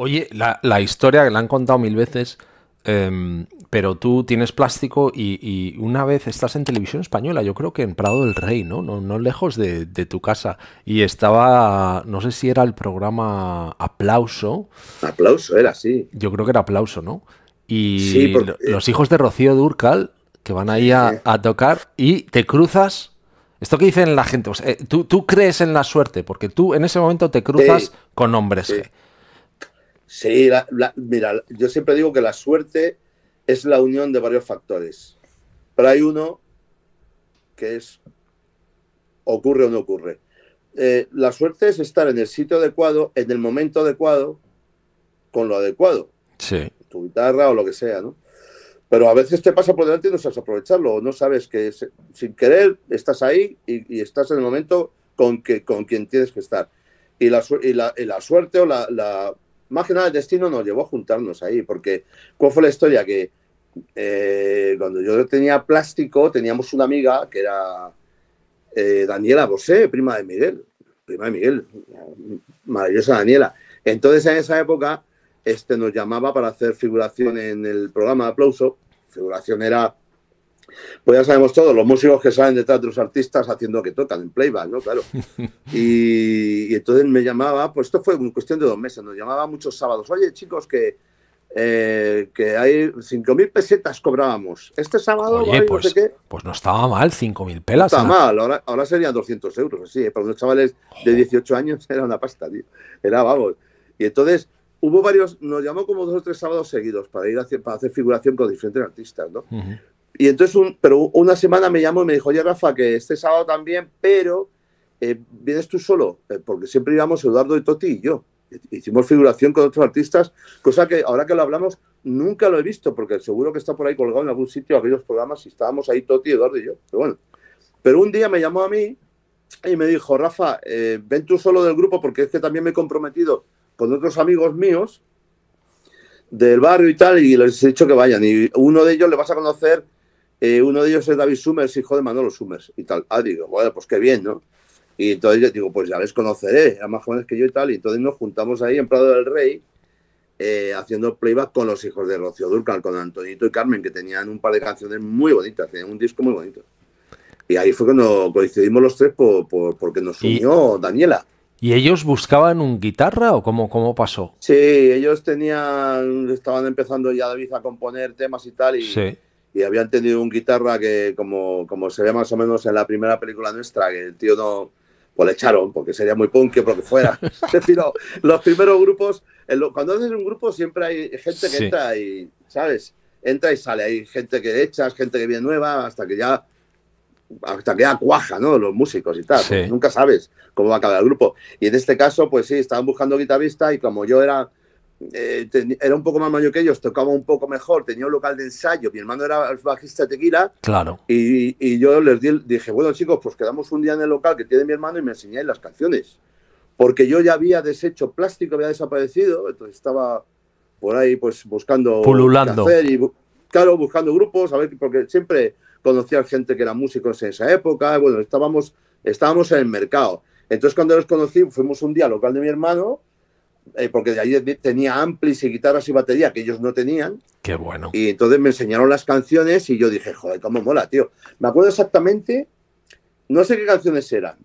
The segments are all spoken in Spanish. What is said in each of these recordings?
Oye, la, historia que la han contado mil veces, em, pero tú tienes plástico y, una vez estás en televisión española, yo creo que en Prado del Rey, ¿no? No, lejos de, tu casa. Y estaba, no sé si era el programa Aplauso. Aplauso era, sí. Yo creo que era Aplauso, ¿no? Y los hijos de Rocío Durcal, que van ahí a, tocar y te cruzas esto que dicen la gente, eh, tú, crees en la suerte, porque tú en ese momento te cruzas con hombres G. Sí, mira, yo siempre digo que la suerte es la unión de varios factores, pero hay uno que es ocurre o no ocurre. Eh, la suerte es estar en el sitio adecuado, en el momento adecuado, con lo adecuado. Sí. Tu guitarra o lo que sea, ¿no? Pero a veces te pasa por delante y no sabes aprovecharlo, o no sabes que sin querer estás ahí y, estás en el momento con, que, con quien tienes que estar. Y la, y la suerte o la más que nada el destino nos llevó a juntarnos ahí, porque ¿cuál fue la historia? Que eh, cuando yo tenía plástico, teníamos una amiga que era eh, Daniela Bosé, prima de Miguel, prima de Miguel, maravillosa Daniela. Entonces en esa época este, nos llamaba para hacer figuración en el programa de aplauso. Figuración era pues ya sabemos todos, los músicos que salen detrás de los artistas haciendo que tocan en playback, ¿no? Claro. Y, entonces me llamaba, pues esto fue cuestión de dos meses, nos llamaba muchos sábados, oye chicos, que, eh, que hay 5.000 pesetas cobrábamos. Este sábado, pues, no qué. Pues no estaba mal, 5.000 pelas. No estaba mal, ahora, ahora serían 200 euros, así, ¿eh? para unos chavales de 18 años era una pasta, tío. Era, vamos. Y entonces hubo varios, nos llamó como dos o tres sábados seguidos para ir a, para hacer figuración con diferentes artistas, ¿no? Y entonces, un, pero una semana me llamó y me dijo, oye Rafa, que este sábado también, pero eh, vienes tú solo, eh, porque siempre íbamos Eduardo y Toti y yo. Hicimos figuración con otros artistas, cosa que ahora que lo hablamos nunca lo he visto, porque seguro que está por ahí colgado en algún sitio aquellos programas y estábamos ahí Toti, Eduardo y yo. Pero bueno, pero un día me llamó a mí y me dijo, Rafa, eh, ven tú solo del grupo, porque es que también me he comprometido con otros amigos míos del barrio y tal, y les he dicho que vayan. Y uno de ellos le vas a conocer eh, uno de ellos es David Summers, hijo de Manolo Summers y tal. Ah, digo, bueno, pues qué bien, ¿no? Y entonces yo digo, pues ya les conoceré, eran más jóvenes que yo y tal. Y entonces nos juntamos ahí en Prado del Rey eh, haciendo playback con los hijos de Rocío Durcal, con Antonito y Carmen, que tenían un par de canciones muy bonitas, tenían un disco muy bonito. Y ahí fue cuando coincidimos los tres por, porque nos unió Daniela. ¿Y ellos buscaban un guitarra o cómo, cómo pasó? Sí, ellos tenían, estaban empezando ya David a componer temas y tal. Y, sí y habían tenido un guitarra que, como, como se ve más o menos en la primera película nuestra, que el tío no, pues le echaron, porque sería muy punk, por que fuera. es decir, los primeros grupos, cuando haces un grupo siempre hay gente que entra y, ¿sabes? Entra y sale, hay gente que echas, gente que viene nueva, hasta que ya hasta que ya cuaja, ¿no? Los músicos y tal. nunca sabes cómo va a acabar el grupo. Y en este caso, pues sí, estaban buscando guitarrista y como yo era eh, era un poco más mayor que ellos, tocaba un poco mejor, tenía un local de ensayo, mi hermano era el bajista tequila. Claro. Y, yo les dije, bueno chicos, pues quedamos un día en el local que tiene mi hermano y me enseñáis las canciones. Porque yo ya había deshecho plástico, había desaparecido, entonces estaba por ahí pues buscando... Pululando. hacer y, claro, buscando grupos, a ver, porque siempre conocía gente que era músicos en esa época, bueno, estábamos, estábamos en el mercado. Entonces cuando los conocí, fuimos un día al local de mi hermano eh, porque de ahí tenía amplis y guitarras y batería que ellos no tenían. Qué bueno. Y entonces me enseñaron las canciones y yo dije, joder, cómo mola, tío. Me acuerdo exactamente, no sé qué canciones eran,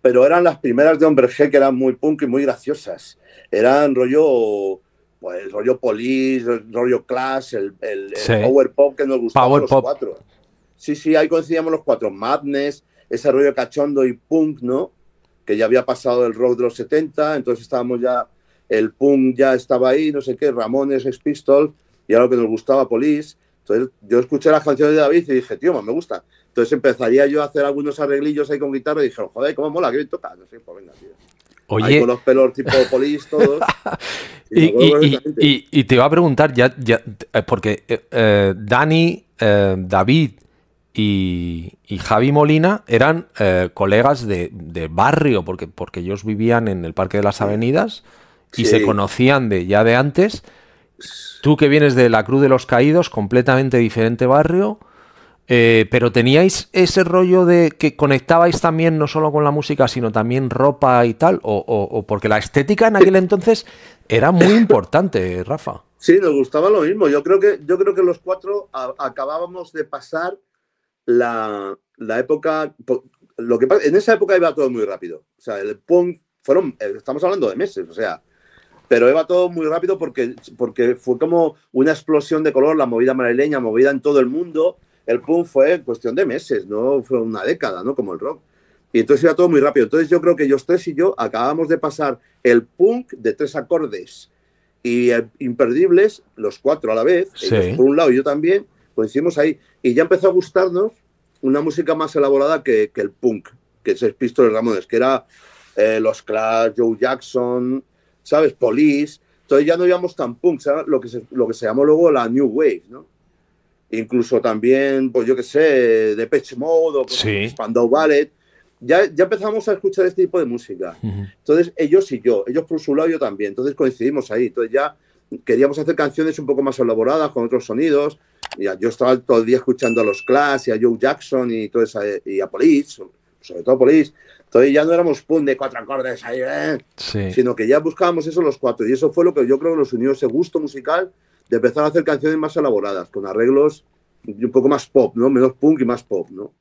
pero eran las primeras de Hombre G que eran muy punk y muy graciosas. Eran rollo, pues, rollo Police, rollo Clash, el, el, Power Pop que nos gustaba los cuatro. Sí, sí, ahí coincidíamos los cuatro. Madness, ese rollo cachondo y punk, ¿no? que ya había pasado el rock de los 70, entonces estábamos ya, el punk ya estaba ahí, no sé qué, Ramones, Ex Pistols, y algo que nos gustaba, Police. Entonces yo escuché las canciones de David y dije, tío, me gusta. Entonces empezaría yo a hacer algunos arreglillos ahí con guitarra y dije, joder, cómo mola, que bien toca. No sé, pues venga, tío. Oye. con los pelos tipo polis, todos. y, te iba a preguntar, ya, ya eh, porque eh, eh, Dani, David y, Javi Molina eran eh, colegas de, barrio, porque, porque ellos vivían en el Parque de las Avenidas y se conocían de, ya de antes. Tú que vienes de la Cruz de los Caídos, completamente diferente barrio, eh, pero teníais ese rollo de que conectabais también no solo con la música, sino también ropa y tal, o, porque la estética en aquel entonces era muy importante, Rafa. Sí, nos gustaba lo mismo. Yo creo que, yo creo que los cuatro acabábamos de pasar la, época. Lo que en esa época iba todo muy rápido. O sea, el punk fueron. Eh, estamos hablando de meses, o sea. Pero iba todo muy rápido porque, porque fue como una explosión de color, la movida madrileña, movida en todo el mundo. El punk fue cuestión de meses, no fue una década, ¿no? Como el rock. Y entonces iba todo muy rápido. Entonces yo creo que ellos tres y yo acabamos de pasar el punk de tres acordes y eh, imperdibles, los cuatro a la vez, por un lado yo también, coincidimos ahí. Y ya empezó a gustarnos una música más elaborada que, el punk, que es el Pistols Ramones, que era eh, los Clash, Joe Jackson, ¿sabes? Police. Entonces ya no íbamos tan punk, ¿sabes? Lo que, se, lo que se llamó luego la New Wave, ¿no? Incluso también, pues yo qué sé, Depeche Mode o sí. Spandau Ballet. Ya, ya, empezamos a escuchar este tipo de música. Entonces ellos y yo, ellos por su lado yo también. Entonces coincidimos ahí. Entonces ya queríamos hacer canciones un poco más elaboradas, con otros sonidos yo estaba todo el día escuchando a los Clash y a Joe Jackson y, todo esa, y a Police, sobre todo Police. Entonces ya no éramos pun de cuatro acordes ahí, ¿eh? sino que ya buscábamos eso los cuatro. Y eso fue lo que yo creo que nos unió ese gusto musical de empezar a hacer canciones más elaboradas, con arreglos un poco más pop, ¿no? Menos punk y más pop, ¿no?